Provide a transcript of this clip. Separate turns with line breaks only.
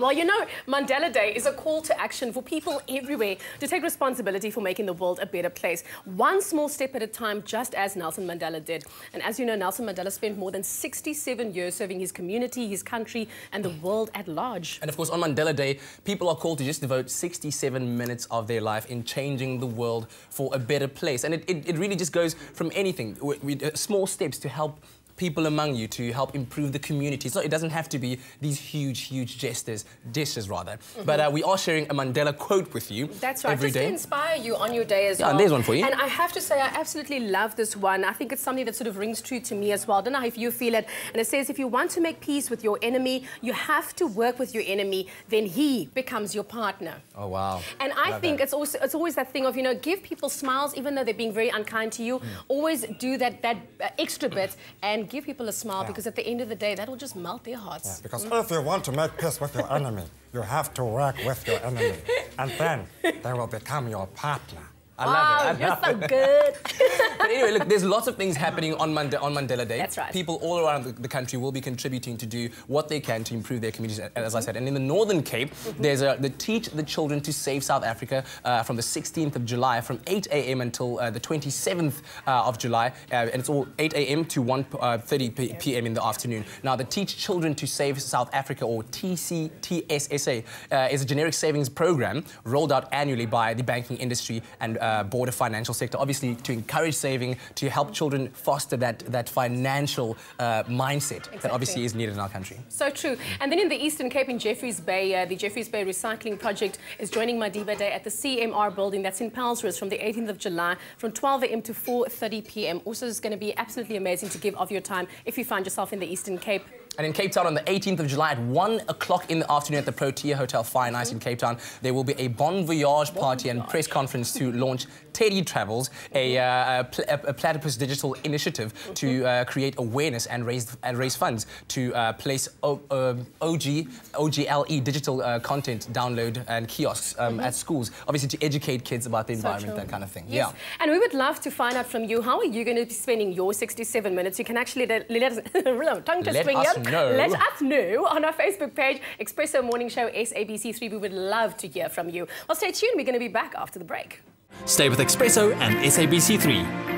Well, you know, Mandela Day is a call to action for people everywhere to take responsibility for making the world a better place, one small step at a time, just as Nelson Mandela did. And as you know, Nelson Mandela spent more than 67 years serving his community, his country, and the world at
large. And of course, on Mandela Day, people are called to just devote 67 minutes of their life in changing the world for a better place. And it, it, it really just goes from anything, with, uh, small steps to help people among you to help improve the community. So it doesn't have to be these huge, huge gestures, dishes rather. Mm -hmm. But uh, we are sharing a Mandela quote with you. That's right. Every Just day. to
inspire you on your day as yeah, well. And there's one for you. And I have to say, I absolutely love this one. I think it's something that sort of rings true to me as well. I don't know if you feel it. And it says, if you want to make peace with your enemy, you have to work with your enemy. Then he becomes your partner.
Oh wow. And I love think
that. it's also it's always that thing of you know give people smiles even though they're being very unkind to you. Mm. Always do that that uh, extra bit and and give people a smile yeah. because at the end of the day, that'll just melt their hearts. Yeah, because
mm. if you want to make peace with your enemy, you have to work with your enemy. And then they will become your partner. I love it. I you're so good. but anyway, look, there's lots of things happening on, Mand on Mandela Day. That's right. People all around the, the, country will be contributing to do what they can to improve their communities, as mm -hmm. I said. And in the Northern Cape, mm -hmm. there's a, the Teach the Children to Save South Africa uh, from the 16th of July, from 8 a.m. until uh, the 27th uh, of July. Uh, and it's all 8 a.m. to 1.30 uh, p.m. in the afternoon. Now, the Teach Children to Save South Africa, or TCTSSA, uh, is a generic savings program rolled out annually by the banking industry and Border uh, broader financial sector, obviously to encourage saving, to help children foster that, that financial uh, mindset exactly. that obviously is needed in our country.
So true. And then in the Eastern Cape in Jeffreys Bay, uh, the Jeffreys Bay Recycling Project is joining Madiba Day at the CMR building that's in Palsrus from the 18th of July from 12 a.m. to 4.30 p.m. Also, it's going to be absolutely amazing to give of your time if you find yourself in the Eastern Cape.
And in Cape Town on the 18th of July at 1 o'clock in the afternoon at the Protea Hotel Fine Ice mm -hmm. in Cape Town, there will be a bon voyage party bon and press conference to launch Teddy Travels, a, uh, a, pl a platypus digital initiative to mm-hmm. uh, create awareness and raise, and raise funds to uh, place o uh, OG, OGLE digital uh, content download and kiosks um, mm -hmm. at schools, obviously to educate kids about the environment, so that kind of thing. Yes. Yeah.
And we would love to find out from you, how are you going to be spending your 67 minutes? You can actually let, let us, tongue know. Let us know on our Facebook page, Expresso Morning Show SABC3. We would love to hear from you. Well, stay tuned. We're going to be back after the break.
Stay with Expresso and SABC3.